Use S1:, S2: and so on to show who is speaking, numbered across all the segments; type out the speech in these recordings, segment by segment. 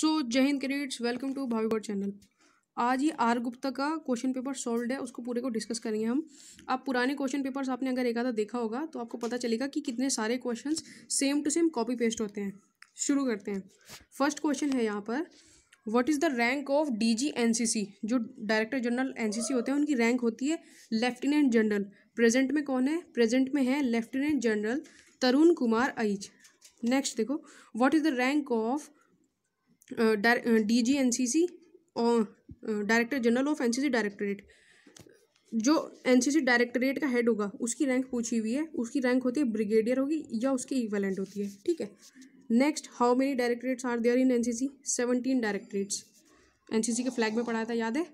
S1: सो जय हिंद credits welcome to Bhavi channel आज ये आर गुप्ता का क्वेश्चन पेपर सॉल्व है उसको पूरे को डिस्कस करेंगे हम आप पुराने क्वेश्चन पेपर्स आपने अगर एक आधा देखा होगा तो आपको पता चलेगा कि कितने सारे question same to same copy paste होते हैं शुरू करते हैं फर्स्ट क्वेश्चन है यहाँ पर what is the rank of D G N C C जो director general N C C होते हैं उनकी रैंक होती है लेफ्टिनेंट जनरल प्रेजेंट में कौन है प्रेजेंट में है lieutenant general Tarun Kumar is next देखो what is the rank of D G N C C और director general of N C C directorate जो एन सी सी डायरेक्टरेट का हेड होगा उसकी रैंक पूछी हुई है उसकी रैंक होती है ब्रिगेडियर होगी या उसकी इक्वलेंट होती है ठीक है next how many directorates are there in N C C seventeen directorates N C C के फ्लैग में पढ़ाया था याद है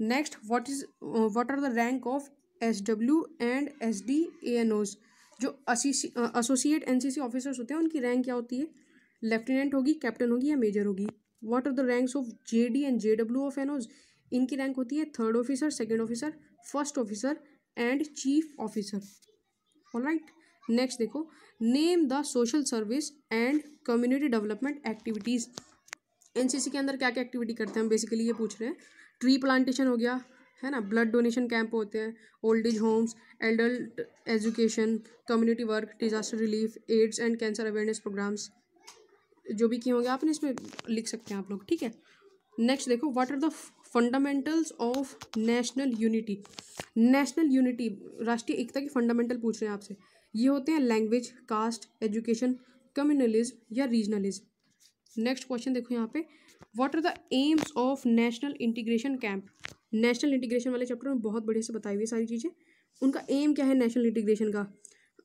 S1: next what is what are the rank of S W and S D A N Os जो associate N C C officers होते हैं उनकी रैंक क्या होती है लेफ्टिनेंट होगी कैप्टन होगी या मेजर होगी what are the ranks of J D and J W of ANOs इनकी रैंक होती है third officer second officer first officer and chief officer right next देखो name the social service and community development activities NCC के अंदर क्या क्या activity करते हैं हम बेसिकली ये पूछ रहे हैं ट्री प्लांटेशन हो गया है ना ब्लड डोनेशन कैंप होते हैं old age homes adult education community work disaster relief AIDS and cancer awareness programs जो भी किए होंगे आपने इसमें लिख सकते हैं आप लोग ठीक है नेक्स्ट देखो what are the fundamentals of national unity national unity राष्ट्रीय एकता के फंडामेंटल पूछ रहे हैं आपसे ये होते हैं लैंग्वेज कास्ट एजुकेशन कम्युनलिज्म या रीजनलिज्म नेक्स्ट क्वेश्चन देखो यहाँ पे what are the aims of national integration camp national integration वाले चैप्टर में बहुत बढ़िया से बताई हुई सारी चीज़ें उनका एम क्या है नेशनल इंटीग्रेशन का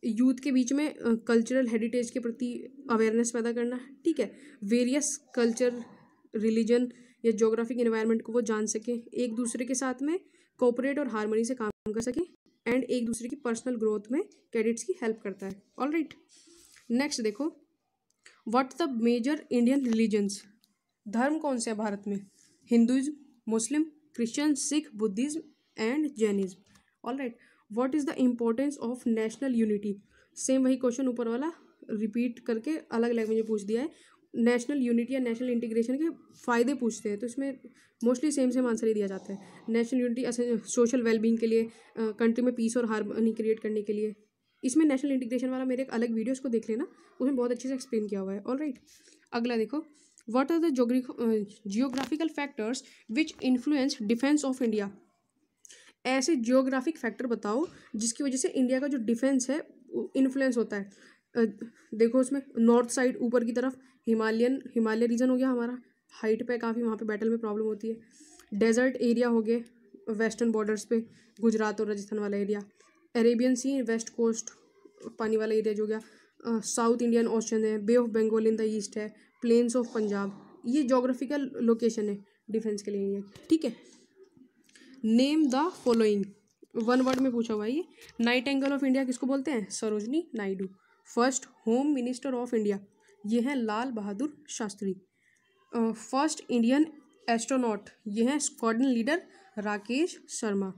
S1: यूथ के बीच में कल्चरल हेरिटेज के प्रति अवेयरनेस पैदा करना है ठीक है वेरियस कल्चर रिलीजन या जोग्राफिक इन्वायरमेंट को वो जान सकें एक दूसरे के साथ में कोऑपरेट और हारमोनी से काम कर सकें एंड एक दूसरे की पर्सनल ग्रोथ में कैडिट्स की हेल्प करता है ऑल राइट नेक्स्ट देखो what the major Indian religions धर्म कौन से है भारत में Hinduism Muslim Christian Sikh Buddhism and Jainism all right what is the importance of national unity same वही क्वेश्चन ऊपर वाला रिपीट करके अलग अलग मुझे पूछ दिया है नेशनल यूनिटी या नेशनल इंटीग्रेशन के फ़ायदे पूछते हैं तो इसमें मोस्टली सेम सेम आंसर ही दिया जाता है नेशनल यूनिटी सोशल वेलबींग के लिए कंट्री में पीस और हारमोनी क्रिएट करने के लिए इसमें नेशनल इंटीग्रेशन वाला मेरे एक अलग वीडियोस को देख लेना उसमें बहुत अच्छे से एक्सप्लेन किया हुआ है ऑल राइट अगला देखो what are the geographical geographical factors which influence defence of India ऐसे जियोग्राफिक फैक्टर बताओ जिसकी वजह से इंडिया का जो डिफेंस है इन्फ्लुएंस होता है देखो उसमें नॉर्थ साइड ऊपर की तरफ हिमालयन हिमालय रीजन हो गया हमारा हाइट पे काफ़ी वहाँ पे बैटल में प्रॉब्लम होती है डेजर्ट एरिया हो गए वेस्टर्न बॉर्डर्स पे गुजरात और राजस्थान वाला area Arabian sea west coast पानी वाला एरिया जो गया साउथ इंडियन ओशन है bay of Bengal in the east है प्लेन्स ऑफ पंजाब ये जोग्राफिकल लोकेशन है डिफेंस के लिए ठीक है name the following one word में पूछा हुआ ये नाइट एंगल ऑफ इंडिया किसको बोलते हैं Sarojini Naidu first home minister of India ये हैं Lal Bahadur Shastri first Indian astronaut ये हैं squadron leader Rakesh Sharma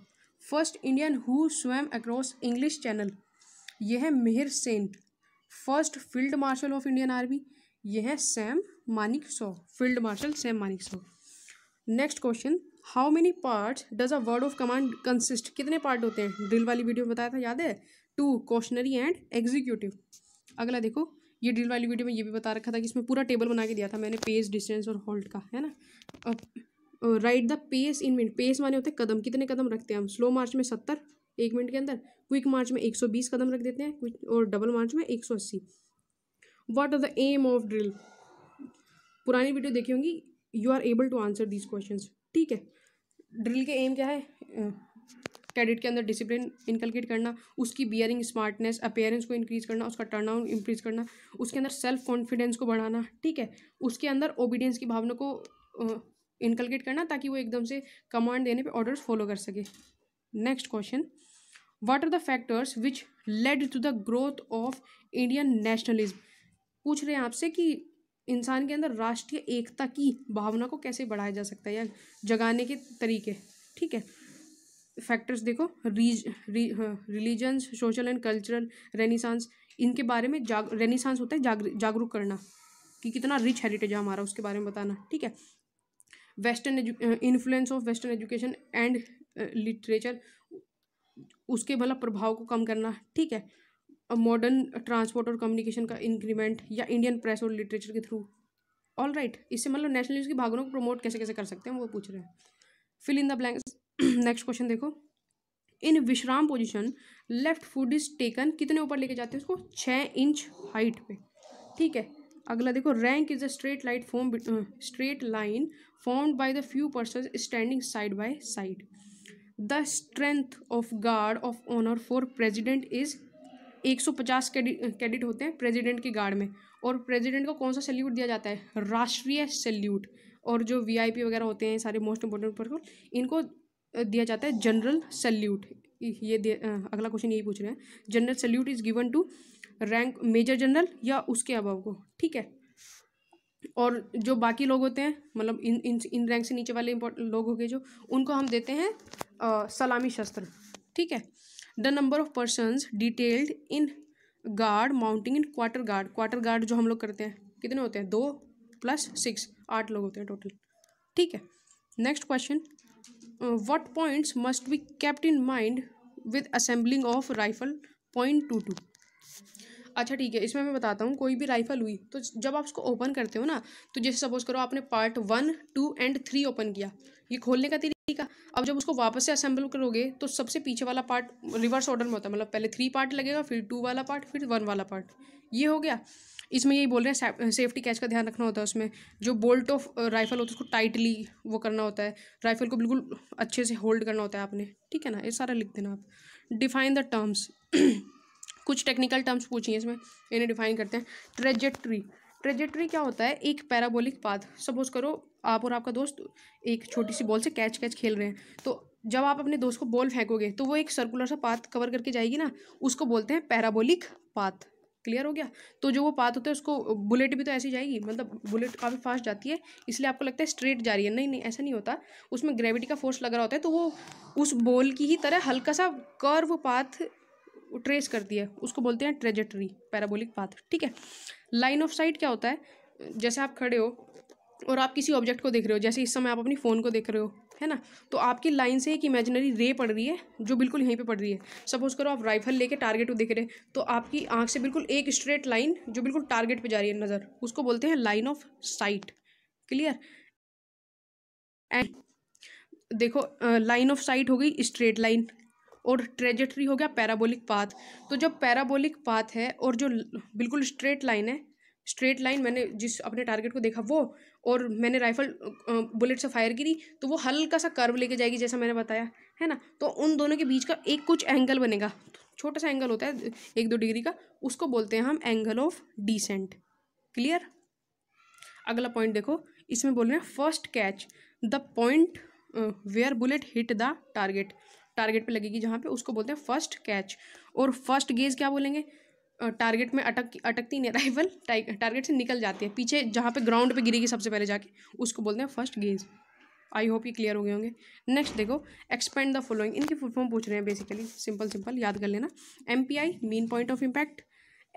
S1: first Indian who swam across English channel ये है Mihir Sen first field marshal of Indian army ये है Sam Manekshaw field marshal Sam Manekshaw next question how many part does a word of command consist कितने part होते हैं drill वाली video में बताया था याद है टू क्वेश्चनरी एंड एग्जीक्यूटिव अगला देखो ये ड्रिल वाली वीडियो में ये भी बता रखा था कि इसमें पूरा टेबल बना के दिया था मैंने पेज डिस्टेंस और होल्ड का है ना right the pace in minute pace माने होते हैं कदम कितने कदम रखते हैं हम स्लो मार्च में सत्तर एक मिनट के अंदर क्विक मार्च में एक सौ बीस कदम रख देते हैं और डबल मार्च में एक सौ अस्सी what are the aim of drill पुरानी वीडियो देखी होंगी you are able to answer these question ठीक है ड्रिल के एम क्या है कैडेट के अंदर डिसिप्लिन इनकलकेट करना उसकी बियरिंग स्मार्टनेस अपेयरेंस को इंक्रीज करना उसका टर्न आउट इंक्रीज करना उसके अंदर सेल्फ कॉन्फिडेंस को बढ़ाना ठीक है उसके अंदर ओबीडियंस की भावना को इनकलकेट करना ताकि वो एकदम से कमांड देने पे ऑर्डर्स फॉलो कर सके next question what are the factors which led to the growth of Indian nationalism पूछ रहे हैं आपसे कि इंसान के अंदर राष्ट्रीय एकता की भावना को कैसे बढ़ाया जा सकता है या जगाने के तरीके ठीक है फैक्टर्स देखो rise religions social and cultural renaissance इनके बारे में जाग रेनिसांस होता है जाग जागरूक करना कि कितना रिच हेरिटेज है हमारा उसके बारे में बताना ठीक है western influence of western education and literature उसके भला प्रभाव को कम करना ठीक है मॉडर्न ट्रांसपोर्ट और कम्युनिकेशन का इंक्रीमेंट या इंडियन प्रेस और लिटरेचर के थ्रू ऑल राइट इससे मतलब नेशनल न्यूज़ की भागनों को प्रमोट कैसे कैसे कर सकते हैं वो पूछ रहे हैं fill in the blanks next question देखो in vishram position left foot is taken कितने ऊपर लेके जाते हैं उसको छः इंच हाइट पे ठीक है अगला देखो rank is a straight light form straight line form by the few person standing side by side the strength of guard of honour for president is 150 पचास कैडिट होते हैं प्रेसिडेंट के गार्ड में और प्रेसिडेंट को कौन सा सैल्यूट दिया जाता है राष्ट्रीय सैल्यूट और जो वीआईपी वगैरह होते हैं सारे मोस्ट इंपॉर्टेंट पर्सन इनको दिया जाता है जनरल सैल्यूट ये अगला क्वेश्चन यही पूछ रहे हैं general salute is given to rank major general या उसके अबव को ठीक है और जो बाकी लोग होते हैं मतलब इन इन इन रैंक से नीचे वाले लोग हो गए जो उनको हम देते हैं आ, सलामी शस्त्र ठीक है the number of person detailed in guard mounting in quarter guard quarter guard जो हम लोग करते हैं कितने होते हैं दो प्लस सिक्स आठ लोग होते हैं टोटल ठीक है next question what points must be kept in mind with assembling of rifle point two two अच्छा ठीक है इसमें मैं बताता हूँ कोई भी राइफल हुई तो जब आप उसको ओपन करते हो ना तो जैसे सपोज करो आपने part one two and three open किया ये खोलने का तेरी ठीक है अब जब उसको वापस से असेंबल करोगे तो सबसे पीछे वाला पार्ट रिवर्स ऑर्डर में होता है मतलब पहले थ्री पार्ट लगेगा फिर टू वाला पार्ट फिर वन वाला पार्ट ये हो गया इसमें यही बोल रहे हैं सेफ्टी कैच का ध्यान रखना होता है उसमें जो बोल्ट ऑफ राइफल होता है उसको टाइटली वो करना होता है राइफल को बिल्कुल अच्छे से होल्ड करना होता है आपने ठीक है ना ये सारा लिख देना आप डिफाइन द टर्म्स कुछ टेक्निकल टर्म्स पूछिए इसमें इन्हें डिफाइन करते हैं ट्रेजेट्री ट्रेजेट्री क्या होता है एक पैराबोलिक पाथ सपोज करो आप और आपका दोस्त एक छोटी सी बॉल से कैच कैच खेल रहे हैं तो जब आप अपने दोस्त को बॉल फेंकोगे तो वो एक सर्कुलर सा पाथ कवर करके जाएगी ना उसको बोलते हैं पैराबोलिक पाथ क्लियर हो गया तो जो वो पाथ होता है उसको बुलेट भी तो ऐसी जाएगी मतलब बुलेट काफ़ी फास्ट जाती है इसलिए आपको लगता है स्ट्रेट जा रही है नहीं नहीं ऐसा नहीं होता उसमें ग्रेविटी का फोर्स लग रहा होता है तो वो उस बॉल की ही तरह हल्का सा कर्व पाथ ट्रेस करती है उसको बोलते हैं ट्रेजेटरी पैराबोलिक पाथ ठीक है लाइन ऑफ साइट क्या होता है जैसे आप खड़े हो और आप किसी ऑब्जेक्ट को देख रहे हो जैसे इस समय आप अपनी फ़ोन को देख रहे हो है ना तो आपकी लाइन से एक इमेजिनरी रे पड़ रही है जो बिल्कुल यहीं पे पड़ रही है सपोज करो आप राइफल लेके टारगेट को देख रहे हैं तो आपकी आंख से बिल्कुल एक स्ट्रेट लाइन जो बिल्कुल टारगेट पे जा रही है नज़र उसको बोलते हैं line of sight clear and देखो लाइन ऑफ साइट हो गई स्ट्रेट लाइन और ट्रेजेक्ट्री हो गया पैराबोलिक पाथ तो जब पैराबोलिक पाथ है और जो बिल्कुल स्ट्रेट लाइन है स्ट्रेट लाइन मैंने जिस अपने टारगेट को देखा वो और मैंने राइफल बुलेट से फायर करी तो वो हल्का सा कर्व लेके जाएगी जैसा मैंने बताया है ना तो उन दोनों के बीच का एक कुछ एंगल बनेगा छोटा सा एंगल होता है एक दो डिग्री का उसको बोलते हैं हम एंगल ऑफ डिसेंट क्लियर अगला पॉइंट देखो इसमें बोल रहे हैं first catch the point where bullet hit the target target पे लगेगी जहाँ पे उसको बोलते हैं फर्स्ट कैच और फर्स्ट गेज क्या बोलेंगे टारगेट में अटक अटकती नहीं राइफल टारगेट से निकल जाती है पीछे जहाँ पे ग्राउंड पे गिरेगी सबसे पहले जाके उसको बोलते हैं फर्स्ट गेज आई होप ये क्लियर हो गए होंगे नेक्स्ट देखो एक्सपेंड द फॉलोइंग इनके फुल फॉर्म पूछ रहे हैं बेसिकली सिंपल सिंपल याद कर लेना M P I mean point of impact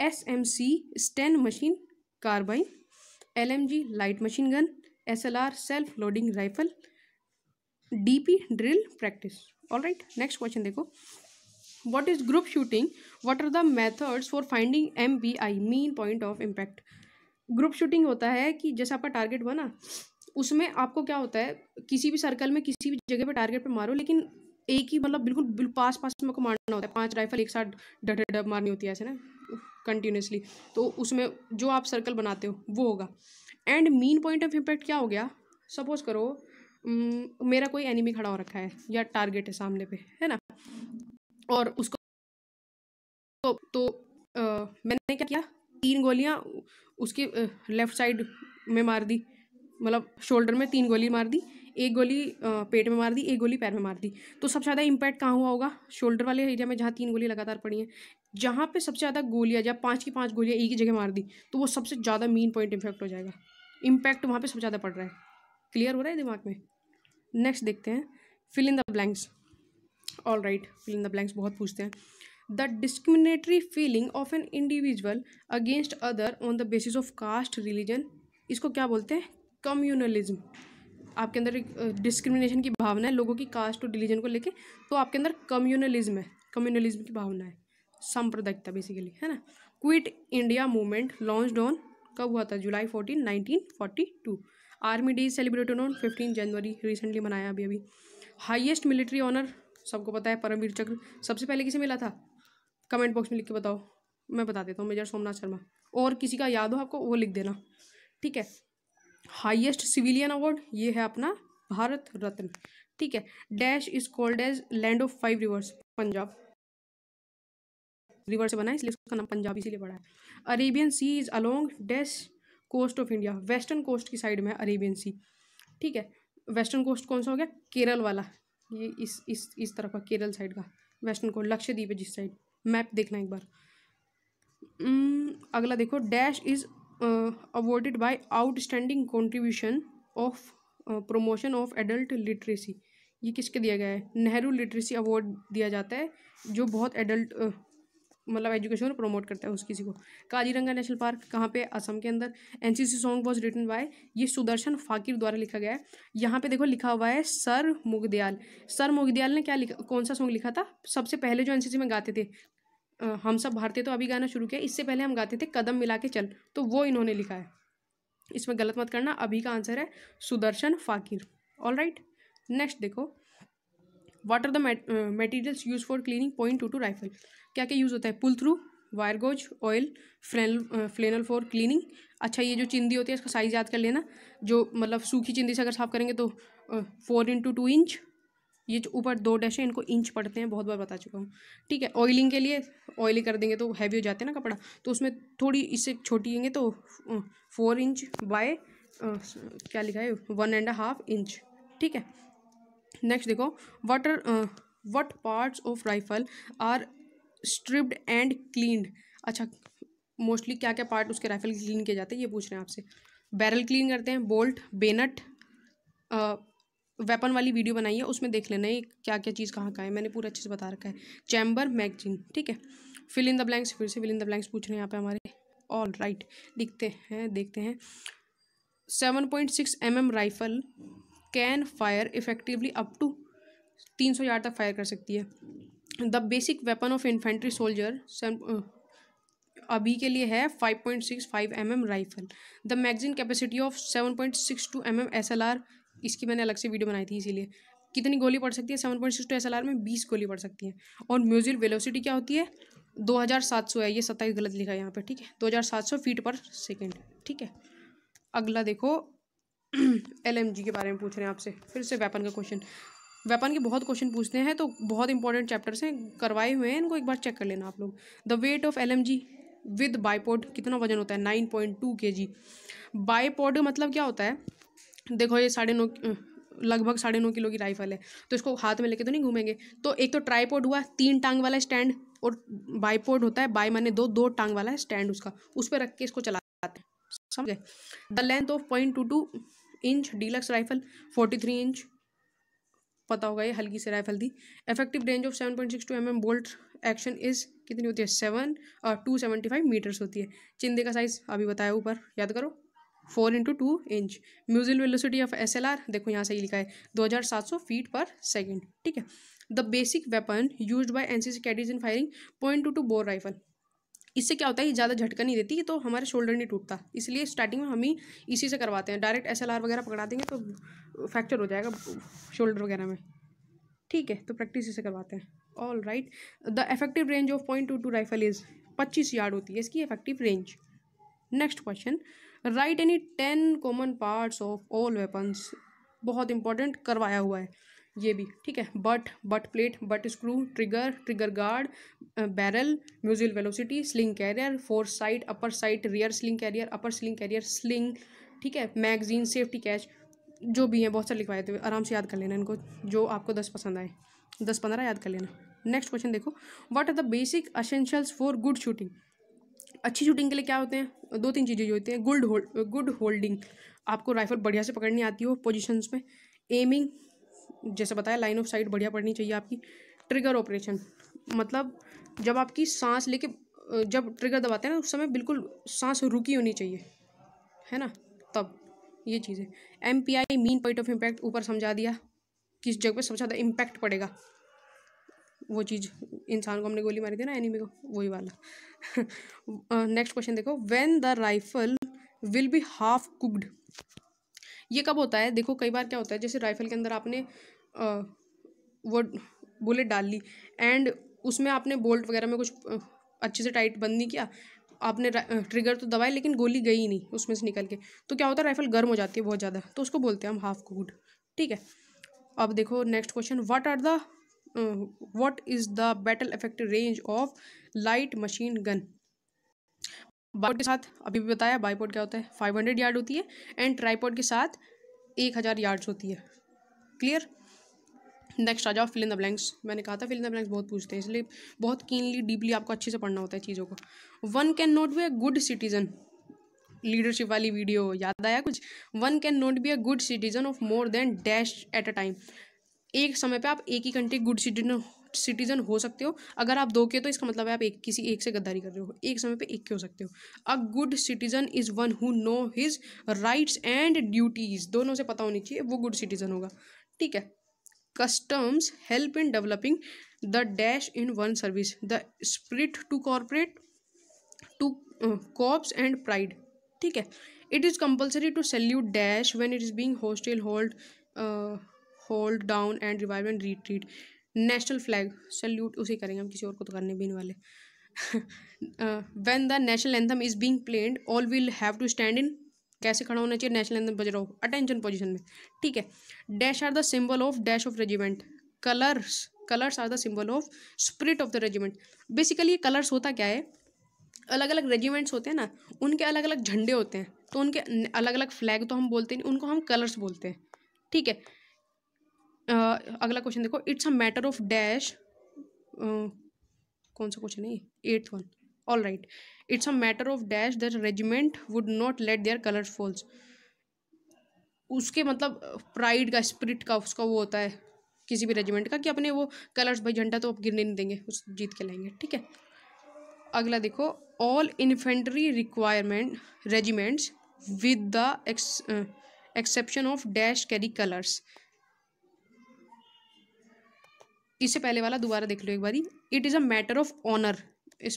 S1: S M C sten machine carbine L M G light machine gun S L R self loading rifle D P drill practice all right next question देखो what is group shooting what are the methods for finding M B I mean point of impact group shooting होता है कि जैसे आपका target हुआ ना उसमें आपको क्या होता है किसी भी सर्कल में किसी भी जगह पे टारगेट पे मारो लेकिन एक ही मतलब बिल्कुल बिल्कुल पास पास में को मारना होता है पांच राइफल एक साथ डट डब मारनी होती है ऐसे ना कंटिन्यूसली तो उसमें जो आप सर्कल बनाते हो वो होगा and mean point of impact क्या हो गया सपोज करो मेरा कोई एनिमी खड़ा हो रखा है या टारगेट है सामने पे है ना और उसको तो तो आ, मैंने क्या किया तीन गोलियां उसके लेफ्ट साइड में मार दी मतलब शोल्डर में तीन गोली मार दी एक गोली पेट में मार दी एक गोली पैर में मार दी तो सबसे ज़्यादा इम्पैक्ट कहाँ हुआ होगा शोल्डर वाले एरिया में जहाँ तीन गोली लगातार पड़ी हैं जहाँ पे सबसे ज़्यादा गोलियाँ जहाँ पाँच की पाँच गोलियाँ एक ही जगह मार दी तो वो सबसे ज़्यादा मेन पॉइंट इफेक्ट हो जाएगा इम्पैक्ट वहाँ पर सबसे ज़्यादा पड़ रहा है क्लियर हो रहा है दिमाग में नेक्स्ट देखते हैं fill in the blanks all right fill in the blanks बहुत पूछते हैं the discriminatory feeling of an individual against other on the basis of caste religion इसको क्या बोलते हैं कम्युनलिज्म आपके अंदर एक डिस्क्रिमिनेशन की भावना है लोगों की कास्ट और रिलीजन को लेके तो आपके अंदर कम्युनलिज्म है कम्युनलिज्म की भावना है सांप्रदायिकता बेसिकली है ना quit India movement launch on कब हुआ था July fourteen nineteen forty two army day celebrated on fifteen January recently मनाया अभी अभी हाईएस्ट मिलिट्री ऑनर सबको पता है परमवीर चक्र सबसे पहले किसे मिला था कमेंट बॉक्स में लिख के बताओ मैं बता देता हूँ मेजर सोमनाथ शर्मा और किसी का याद हो आपको वो लिख देना ठीक है हाइएस्ट सिविलियन अवार्ड ये है अपना भारत रत्न ठीक है dash is called as land of five rivers Punjab river से बना है इसलिए उसका नाम पंजाब इसीलिए पड़ा है Arabian sea is along dash coast of India western coast की साइड में अरेबियन सी ठीक है वेस्टर्न कोस्ट कौन सा हो गया केरल वाला ये इस इस इस तरफ का केरल साइड का वेस्टर्न कोस्ट लक्षद्वीप है जिस साइड मैप देखना एक बार अगला देखो dash is awarded by outstanding contribution of promotion of adult literacy ये किसके दिया गया है नेहरू लिटरेसी अवार्ड दिया जाता है जो बहुत एडल्ट मतलब एजुकेशन को प्रमोट करता है उस किसी को काजीरंगा नेशनल पार्क कहाँ पे असम के अंदर N C song was written by ये सुदर्शन फाकिर द्वारा लिखा गया है यहाँ पे देखो लिखा हुआ है सर मुगदयाल सर मुगदयाल ने क्या लिखा कौन सा सॉन्ग लिखा था सबसे पहले जो एन में गाते थे हम सब भारतीय तो अभी गाना शुरू किया इससे पहले हम गाते थे कदम मिला के चल तो वो इन्होंने लिखा है इसमें गलत मत करना अभी का आंसर है Sudarshan Faakir all right next देखो what are the materials use for cleaning point two two rifle क्या क्या यूज़ होता है pull through wire gauze oil flannel flannel for cleaning अच्छा ये जो चिंदी होती है इसका साइज़ याद कर लेना जो मतलब सूखी चिंदी से अगर साफ करेंगे तो फोर इंटू टू इंच ये जो ऊपर दो डैश है इनको इंच पड़ते हैं बहुत बार बता चुका हूँ ठीक है ऑयलिंग के लिए ऑयली कर देंगे तो हैवी हो जाते हैं ना कपड़ा तो उसमें थोड़ी इससे छोटी होंगे तो फोर इंच बाय क्या लिखा है वन एंड हाफ इंच ठीक है नेक्स्ट देखो what are what parts of rifle are stripped and cleaned अच्छा मोस्टली क्या क्या पार्ट उसके राइफल क्लीन किए जाते हैं ये पूछ रहे हैं आपसे बैरल क्लीन करते हैं बोल्ट बेनट वेपन वाली वीडियो बनाई है उसमें देख लेना है क्या क्या चीज़ कहाँ का है मैंने पूरा अच्छे से बता रखा है चैम्बर मैगजीन ठीक है फिल इन द ब्लैंक्स फिर से फिल इन द ब्लैंक्स पूछ रहे हैं यहाँ पे हमारे ऑल राइट right. दिखते हैं देखते हैं seven point six M M rifle can fire effectively up to तीन सौ यार्ड तक फायर कर सकती है the basic weapon of infantry soldier अभी के लिए है five five point six M M rifle the magazine capacity of seven point six two M M S L R इसकी मैंने अलग से वीडियो बनाई थी इसीलिए कितनी गोली पड़ सकती है seven point six two S L R में बीस गोली पड़ सकती है और म्यूजिल वेलोसिटी क्या होती है दो हज़ार सात सौ है ये सत्ताईस गलत लिखा है यहाँ पे ठीक है दो हज़ार सात सौ फीट पर सेकेंड ठीक है अगला देखो एलएमजी के बारे में पूछ रहे हैं आपसे फिर से वेपन का क्वेश्चन वेपन के बहुत क्वेश्चन पूछते हैं तो बहुत इंपॉर्टेंट चैप्टर्स हैं करवाए हुए हैं इनको एक बार चेक कर लेना आप लोग the weight of G with bipod कितना वजन होता है नाइन पॉइंट टू के जी बाईपोड मतलब क्या होता है देखो ये साढ़े नौ लगभग साढ़े नौ किलो की राइफल है तो इसको हाथ में लेके तो नहीं घूमेंगे तो एक तो ट्राईपोड हुआ तीन टांग वाला स्टैंड और बाईपोड होता है बाई माने दो दो टांग वाला स्टैंड उसका उस पर रख के इसको चलाते हैं समझे the length of point two two inch deluxe rifle forty three inch पता होगा ये हल्की सी राइफल थी effective range of seven point six two M M bolt action is कितनी होती है सेवन और टू सेवेंटी फाइव मीटर्स होती है चिंदे का साइज अभी बताया ऊपर याद करो four into two inch muzzle velocity of S L R देखो यहाँ से ही लिखा है दो हज़ार सात सौ फीट पर सेकेंड ठीक है the basic weapon use by N C C cadets in firing point two two bore rifle इससे क्या होता है ये ज़्यादा झटका नहीं देती तो हमारे शोल्डर नहीं टूटता इसलिए स्टार्टिंग में हम ही इसी से करवाते हैं डायरेक्ट एस वगैरह पकड़ा देंगे तो फ्रैक्चर हो जाएगा शोल्डर वगैरह में ठीक है तो प्रैक्टिस इसे करवाते हैं all right the effective range of point two two rifle is पच्चीस यार्ड होती है इसकी effective range next question right any ten common parts of all weapons बहुत इंपॉर्टेंट करवाया हुआ है ये भी ठीक है butt butt plate butt screw trigger trigger guard barrel muzzle velocity sling carrier fore side upper side rear sling carrier upper sling carrier sling ठीक है मैगजीन सेफ्टी कैच जो भी हैं बहुत सारे लिखवाए थे आराम से याद कर लेना इनको जो आपको दस पसंद आए दस पंद्रह याद कर लेना नेक्स्ट क्वेश्चन देखो what are the basic essentials for good shooting अच्छी शूटिंग के लिए क्या होते हैं दो तीन चीज़ें जो होती हैं गुड होल्ड गुड होल्डिंग आपको राइफल बढ़िया से पकड़नी आती हो पोजिशंस में एमिंग जैसे बताया लाइन ऑफ साइट बढ़िया पड़नी चाहिए आपकी ट्रिगर ऑपरेशन मतलब जब आपकी सांस लेके जब ट्रिगर दबाते हैं ना उस समय बिल्कुल सांस रुकी होनी चाहिए है ना तब ये चीज़ है M P I mean point of impact ऊपर समझा दिया किस जगह पे सबसे ज़्यादा इम्पैक्ट पड़ेगा वो चीज़ इंसान को हमने गोली मारी थी ना एनिमी को वही वाला नेक्स्ट क्वेश्चन देखो when the rifle will be half cocked ये कब होता है देखो कई बार क्या होता है जैसे राइफल के अंदर आपने वो बुलेट डाल ली एंड उसमें आपने बोल्ट वगैरह में कुछ अच्छे से टाइट बंद नहीं किया आपने ट्रिगर तो दबाया लेकिन गोली गई नहीं उसमें से निकल के तो क्या होता है राइफल गर्म हो जाती है बहुत ज़्यादा तो उसको बोलते हैं हम हाफ कूड ठीक है अब देखो next question what are the what is the battle effect range of light machine gun bipod के साथ अभी भी बताया बाइपोड क्या होता है फाइव हंड्रेड यार्ड होती है एंड ट्राईपोड के साथ एक हज़ार यार्ड्स होती है क्लियर नेक्स्ट आ जाओ फिल इन द ब्लैंक्स मैंने कहा था फिल इन द ब्लैंक्स बहुत पूछते हैं इसलिए बहुत क्लीनली डीपली आपको अच्छे से पढ़ना होता है चीज़ों को one can not be a good citizen leadership वाली वीडियो याद आया कुछ one can not be a good citizen of more than dash at a time एक समय पे आप एक ही कंट्री गुड सिटीजन सिटीजन हो सकते हो अगर आप दो के तो इसका मतलब है आप एक किसी एक से गद्दारी कर रहे हो एक समय पे एक के हो सकते हो a good citizen is one who know his rights and duties दोनों से पता होनी चाहिए वो गुड सिटीजन होगा ठीक है customs help in developing the dash in one service the spirit to cooperate to corps and pride ठीक है it is compulsory to salute dash when it is being hoisted hold hold down and revive and retreat national flag salute उसे करेंगे हम किसी और को तो करने भी नहीं वाले when the national anthem is being played all will have to stand in कैसे खड़ा होना चाहिए नेशनल एंथम बज रहा हो अटेंशन पोजिशन में ठीक है dash are the symbol of dash of regiment colours colours are the symbol of spirit of the regiment basically ये कलर्स होता क्या है अलग अलग रेजिमेंट्स होते हैं ना उनके अलग अलग झंडे होते हैं तो उनके अलग अलग फ्लैग तो हम बोलते नहीं उनको हम कलर्स बोलते हैं ठीक है अगला क्वेश्चन देखो it's a matter of dash कौन सा क्वेश्चन है eighth one all right it's a matter of dash that regiment would not let their colour falls उसके मतलब प्राइड का स्पिरिट का उसका वो होता है किसी भी रेजिमेंट का कि अपने वो कलर्स भाई झंडा तो आप गिरने नहीं देंगे उस जीत के लाएंगे ठीक है अगला देखो all infantry requirement regiments with the exception of dash carry colours इससे पहले वाला दोबारा देख लो एक बारी it is a matter of honour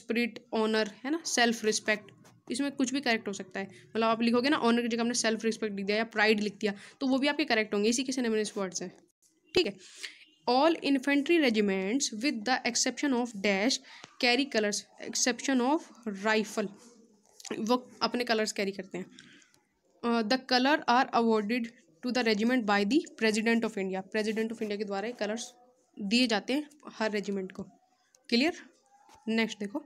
S1: spirit honour है ना सेल्फ रिस्पेक्ट इसमें कुछ भी करेक्ट हो सकता है मतलब आप लिखोगे ना ऑनर की जगह हमने सेल्फ रिस्पेक्ट लिख दिया या प्राइड लिख दिया तो वो भी आपके करेक्ट होंगे इसी के इस वर्ड्स हैं ठीक है all infantry regiments with the exception of dash carry colours exception of rifle वो अपने कलर्स कैरी करते हैं the colour are awarded to the regiment by the president of India president of India के द्वारा colours दिए जाते हैं हर रेजिमेंट को क्लियर नेक्स्ट देखो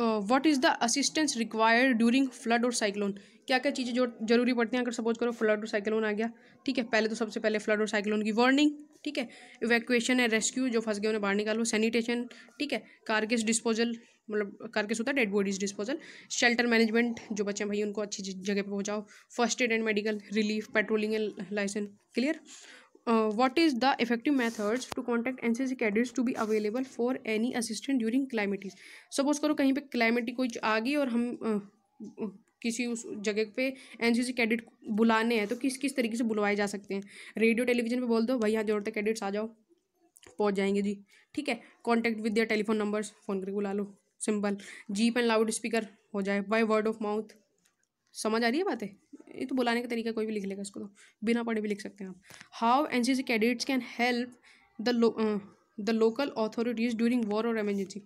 S1: what is the assistance required during flood और साइक्लोन क्या क्या चीज़ें जो जरूरी पड़ती हैं अगर सपोज करो फ्लड और साइक्लोन आ गया ठीक है पहले तो सबसे पहले फ्लड और साइक्लोन की वार्निंग ठीक है इवैक्यूएशन एंड रेस्क्यू जो फंस गए उन्हें बाहर निकालो सैनिटेशन ठीक है कारकेस डिस्पोजल मतलब कारकेस होता है dead bodies disposal shelter management जो बच्चे हैं भाई उनको अच्छी जगह पर पहुँचाओ first aid and medical relief patrolling and licence clear what is the effective methods to contact N C C cadets to be available for any assistant during calamities suppose करो कहीं पर क्लाइमेटी कोई आ गई और हम uh, uh किसी उस जगह पे एनसीसी कैडेट बुलाने हैं तो किस किस तरीके से बुलवाए जा सकते हैं रेडियो टेलीविजन पे बोल दो भाई यहाँ जरूरत है कैडेट्स आ जाओ पहुँच जाएंगे जी ठीक है contact with their telephone numbers phone करके बुला लो simple jeep and loud speaker हो जाए बाय वर्ड ऑफ माउथ समझ आ रही है बातें ये तो बुलाने का तरीका कोई भी लिख लेगा इसको तो बिना पढ़े भी लिख सकते हैं आप how N C C cadets can help the the local authorities during war और एमरजेंसी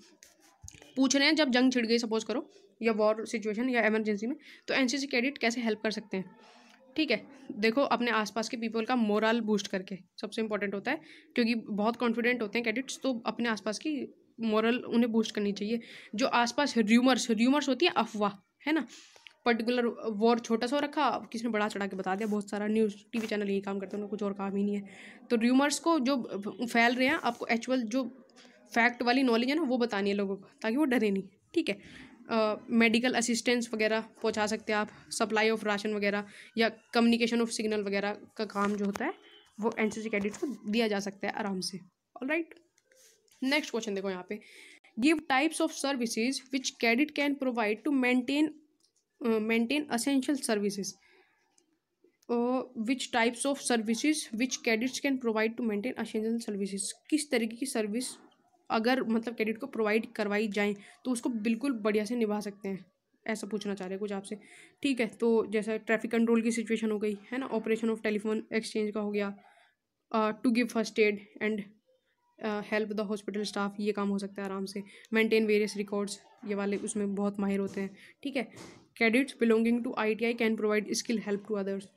S1: पूछ रहे हैं जब जंग छिड़ गई सपोज करो या वॉर सिचुएशन या एमरजेंसी में तो एन सी सी कैडेट कैसे हेल्प कर सकते हैं ठीक है देखो अपने आसपास के पीपल का मोरल बूस्ट करके सबसे इंपॉर्टेंट होता है क्योंकि बहुत कॉन्फिडेंट होते हैं कैडेट्स तो अपने आसपास की मोरल उन्हें बूस्ट करनी चाहिए जो आसपास र्यूमर्स र्यूमर्स होती है अफवाह है ना पर्टिकुलर वॉर uh, छोटा सा रखा किसने बड़ा चढ़ा के बता दिया बहुत सारा न्यूज़ टीवी चैनल यही काम करते हैं उन्हें कुछ और काम ही नहीं है तो र्यूमर्स को जो uh, फैल रहे हैं आपको एक्चुअल जो फैक्ट वाली नॉलेज है ना वो बतानी है लोगों को ताकि वो डरे नहीं ठीक है मेडिकल uh, असिस्टेंस वगैरह पहुँचा सकते हैं आप सप्लाई ऑफ राशन वगैरह या कम्युनिकेशन ऑफ सिग्नल वगैरह का काम जो होता है वो एन सी कैडेट को दिया जा सकता है आराम से ऑल राइट नेक्स्ट क्वेश्चन देखो यहाँ पे give types of services which cadet can provide to maintain maintain essential services which types of services which cadets can provide to maintain essential services किस तरीके की सर्विस अगर मतलब कैडिट को provide करवाई जाए तो उसको बिल्कुल बढ़िया से निभा सकते हैं ऐसा पूछना चाह रहे हैं कुछ आपसे ठीक है तो जैसा ट्रैफिक कंट्रोल की सिचुएशन हो गई है ना ऑपरेशन ऑफ टेलीफोन एक्सचेंज का हो गया to give first aid and help the hospital staff ये काम हो सकता है आराम से मेंटेन वेरियस रिकॉर्ड्स ये वाले उसमें बहुत माहिर होते हैं ठीक है cadets belonging to I can provide skill help to others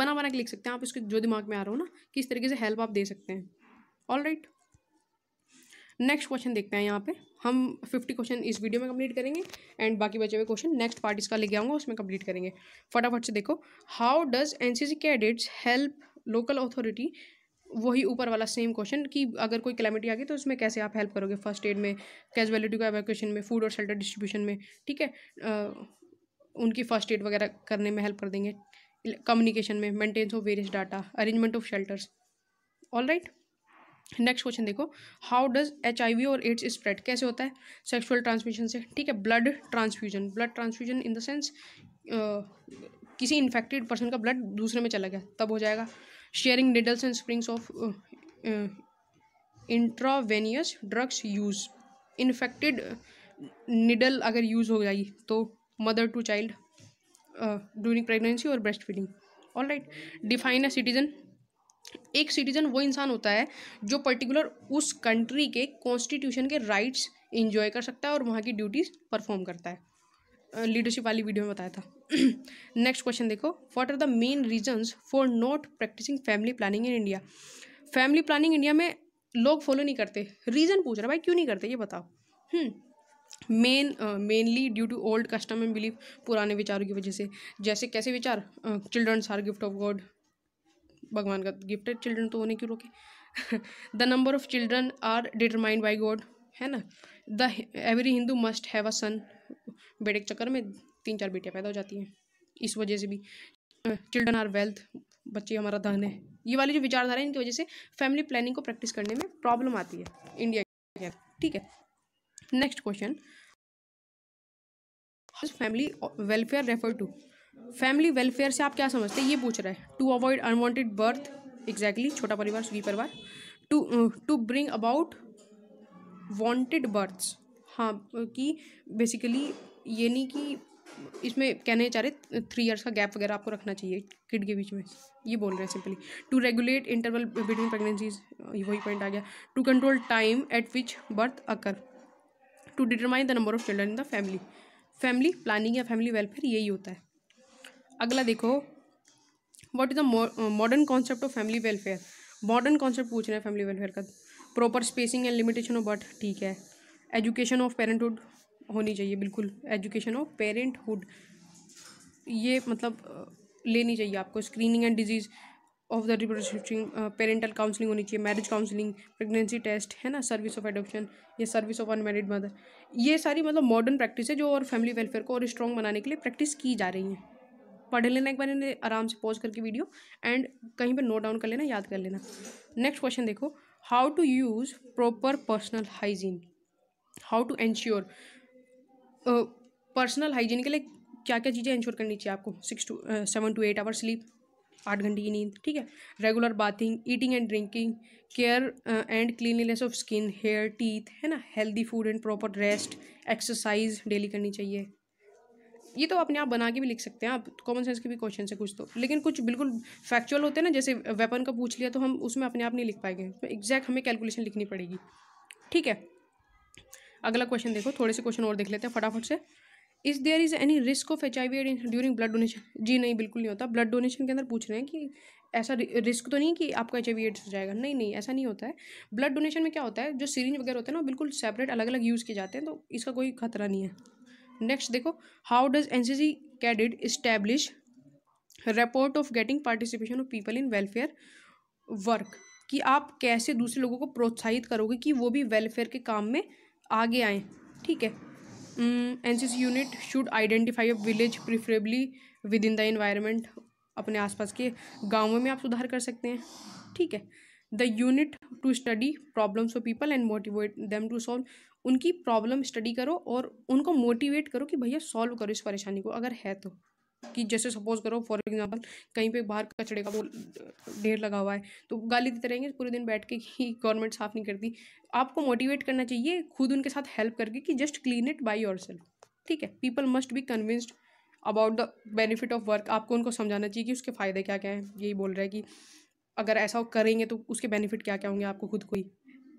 S1: बना बना के लिख सकते हैं आप इसके जो दिमाग में आ रहा हो ना किस तरीके से हेल्प आप दे सकते हैं ऑल राइट नेक्स्ट क्वेश्चन देखते हैं यहाँ पे हम फिफ्टी क्वेश्चन इस वीडियो में कंप्लीट करेंगे एंड बाकी बचे हुए क्वेश्चन नेक्स्ट पार्ट इसका लेके आऊँगा उसमें कंप्लीट करेंगे फटाफट से देखो how does N C C cadets help local authority वही ऊपर वाला सेम क्वेश्चन कि अगर कोई क्लैमिटी आ गई तो उसमें कैसे आप हेल्प करोगे फर्स्ट एड में कैजुअलिटी को एवेक्यूशन में फूड और शेल्टर डिस्ट्रीब्यूशन में ठीक है उनकी फर्स्ट एड वगैरह करने में हेल्प कर देंगे कम्युनिकेशन में maintenance of various data arrangement of shelters all right next question देखो how does H I V और एड्स स्प्रेड कैसे होता है सेक्सुअल ट्रांसमिशन से ठीक है blood transfusion blood transfusion in the sense किसी इन्फेक्टेड पर्सन का ब्लड दूसरे में चला गया तब हो जाएगा sharing needles and syringes of intravenous drugs use infected needle अगर यूज़ हो जाएगी तो mother to child during pregnancy और breast feeding all right define a citizen एक सिटीजन वो इंसान होता है जो पर्टिकुलर उस कंट्री के कॉन्स्टिट्यूशन के राइट्स इंजॉय कर सकता है और वहाँ की ड्यूटीज परफॉर्म करता है लीडरशिप वाली वीडियो में बताया था नेक्स्ट क्वेश्चन देखो what are the main reasons for not practising family planning in India family planning India में लोग फॉलो नहीं करते रीज़न पूछ रहा भाई क्यों नहीं करते ये बताओ main mainly due to old custom and belief पुराने विचारों की वजह से जैसे कैसे विचार childrens are gift of God भगवान का गिफ्ट है चिल्ड्रन तो होने क्यों रोके the number of children are determined by God है ना the every Hindu must have a son बेटे के चक्कर में तीन चार बेटियाँ पैदा हो जाती हैं इस वजह से भी चिल्ड्रन आर वेल्थ बच्चे हमारा धन है ये वाली जो विचारधारा है इनकी वजह से फैमिली प्लानिंग को प्रैक्टिस करने में प्रॉब्लम आती है इंडिया के ठीक है next question family welfare refer to family welfare से आप क्या समझते हैं ये पूछ रहा है to avoid unwanted birth exactly छोटा परिवार सुखी परिवार to to bring about wanted births हाँ कि बेसिकली ये नहीं कि इसमें कहने चाह रहे थ्री इयर्स का गैप वगैरह आपको रखना चाहिए किड के बीच में ये बोल रहे हैं simply to regulate interval between pregnancies वही पॉइंट आ गया to control time at which birth occur to determine the number of children in the family family planning या फैमिली वेलफेयर यही होता है अगला देखो what is the modern concept of family welfare modern concept पूछ रहे हैं फैमिली वेलफेयर का proper spacing and limitation of birth ठीक है एजुकेशन ऑफ पेरेंटहुड होनी चाहिए बिल्कुल एजुकेशन ऑफ पेरेंटहुड ये मतलब लेनी चाहिए आपको screening and disease of the reproducting parental counselling होनी चाहिए मैरिज काउंसलिंग प्रेगनेंसी टेस्ट है ना सर्विस ऑफ एडोप्शन या सर्विस ऑफ अनमेरिड मदर ये सारी मतलब मॉडर्न प्रैक्टिस है जो और फैमिली वेलफेयर को और स्ट्रॉन्ग बनाने के लिए प्रैक्टिस की जा रही है पढ़ लेना एक बार इन्हें आराम से पॉज करके वीडियो एंड कहीं पर नोट डाउन कर लेना याद कर लेना नेक्स्ट क्वेश्चन देखो how to use proper personal hygiene how to ensure personal hygiene के लिए क्या क्या चीज़ें इंश्योर करनी चाहिए आपको six to seven to eight hour sleep आठ घंटे की नींद ठीक है regular bathing eating and drinking care and cleanliness of skin hair teeth है ना healthy food and proper rest exercise daily करनी चाहिए ये तो अपने आप बना के भी लिख सकते हैं आप कॉमन सेंस के भी क्वेश्चन है कुछ तो लेकिन कुछ बिल्कुल फैक्चुअल होते हैं ना जैसे वेपन का पूछ लिया तो हम उसमें अपने आप नहीं लिख पाएंगे एग्जैक्ट तो हमें कैलकुलेशन लिखनी पड़ेगी ठीक है अगला क्वेश्चन देखो थोड़े से क्वेश्चन और देख लेते हैं फटाफट से इस there is any risk of H I V aid during blood donation जी नहीं बिल्कुल नहीं होता ब्लड डोनेशन के अंदर पूछ रहे हैं कि ऐसा रिस्क तो नहीं कि आपका एच आई वी एड्स हो जाएगा नहीं नहीं ऐसा नहीं होता है ब्लड डोनेशन में क्या होता है जो सीरिंज वगैरह होते हैं ना बिल्कुल सेपरेट अलग अलग यूज़ किए जाते हैं तो इसका कोई खतरा नहीं है नेक्स्ट देखो how does N C C cadet establish report of getting participation of people in welfare work कि आप कैसे दूसरे लोगों को प्रोत्साहित करोगे कि वो भी वेलफेयर के काम में आगे आएँ ठीक है N C C unit should identify a village preferably within the environment अपने आसपास के गाँवों में आप सुधार कर सकते हैं ठीक है the unit to study problems of people and motivate them to solve उनकी प्रॉब्लम स्टडी करो और उनको मोटिवेट करो कि भैया सॉल्व करो इस परेशानी को अगर है तो कि जैसे सपोज करो फॉर एग्जांपल कहीं पे बाहर कचड़े का वो ढेर लगा हुआ है तो गाली देते रहेंगे पूरे दिन बैठ के कि गवर्नमेंट साफ नहीं करती आपको मोटिवेट करना चाहिए खुद उनके साथ हेल्प करके कि just clean it by yourself ठीक है people must be convinced about the benefit of work आपको उनको समझाना चाहिए कि उसके फ़ायदे क्या क्या हैं यही बोल रहा है कि अगर ऐसा करेंगे तो उसके बेनिफिट क्या क्या होंगे आपको खुद को ही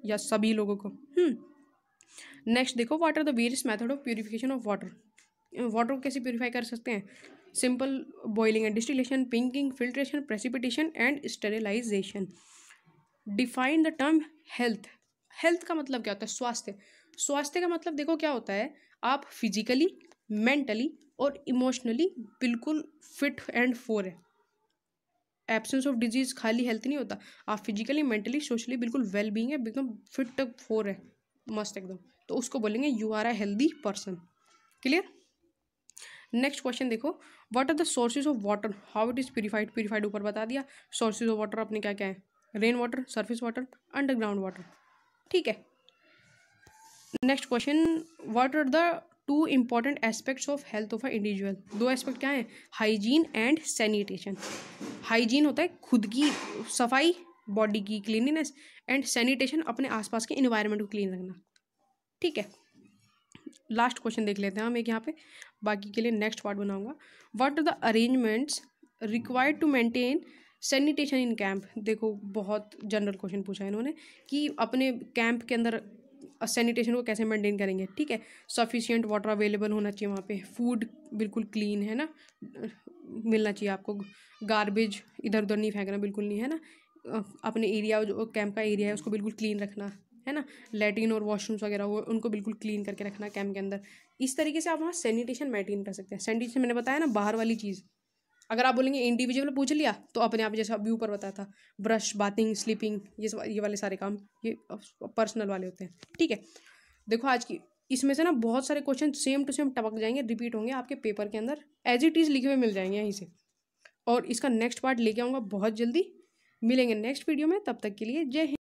S1: या सभी लोगों को नेक्स्ट हम्म। देखो what are the various method of purification of water water को कैसे प्योरीफाई कर सकते हैं simple boiling and distillation pinking filtration precipitation and sterilisation define the term health health का मतलब क्या होता है स्वास्थ्य स्वास्थ्य का मतलब देखो क्या होता है आप फिजिकली मेंटली और इमोशनली बिल्कुल फिट एंड फोर है एब्सेंस ऑफ डिजीज खाली हेल्थ नहीं होता आप फिजिकली मेंटली सोशली बिल्कुल वेल बींग है बिल्कुल फिट फोर है मस्त एकदम तो उसको बोलेंगे you are a healthy person clear next question देखो what are the sources of water how it is purified purified ऊपर बता दिया सोर्सेज ऑफ वाटर अपने क्या क्या है rain water surface water underground water ठीक है next question what are the two important aspects of health of a individual दो एस्पेक्ट क्या हैं हाइजीन एंड सैनिटेशन हाइजीन होता है खुद की सफाई बॉडी की क्लीनिनेस एंड सैनिटेशन अपने आसपास के इन्वायरमेंट को क्लीन रखना ठीक है लास्ट क्वेश्चन देख लेते हैं हम एक यहाँ पे बाकी के लिए नेक्स्ट पार्ट बनाऊंगा what are the arrangements required to maintain sanitation in camp देखो बहुत जनरल क्वेश्चन पूछा है इन्होंने कि अपने कैंप के अंदर सैनिटेशन को कैसे मेंटेन करेंगे ठीक है सफिशियंट वाटर अवेलेबल होना चाहिए वहाँ पे फूड बिल्कुल क्लीन है ना मिलना चाहिए आपको गारबेज इधर उधर नहीं फेंकना बिल्कुल नहीं है ना अपने एरिया जो कैंप का एरिया है उसको बिल्कुल क्लीन रखना है ना लेटिन और वॉशरूम्स वगैरह हो उनको बिल्कुल क्लीन करके रखना कैम्प के अंदर इस तरीके से आप वहाँ सैनिटेशन मेंटेन कर सकते हैं सैनिटेशन मैंने बताया ना बाहर वाली चीज़ अगर आप बोलेंगे इंडिविजुअल पूछ लिया तो अपने आप जैसे अभी ऊपर बताया था ब्रश बाथिंग स्लीपिंग ये ये वाले सारे काम ये पर्सनल वाले होते हैं ठीक है देखो आज की इसमें से ना बहुत सारे क्वेश्चन सेम टू सेम टपक जाएंगे रिपीट होंगे आपके पेपर के अंदर एज इट इज़ लिखे हुए मिल जाएंगे यहीं से और इसका नेक्स्ट पार्ट लेके आऊँगा बहुत जल्दी मिलेंगे नेक्स्ट वीडियो में तब तक के लिए जय हिंद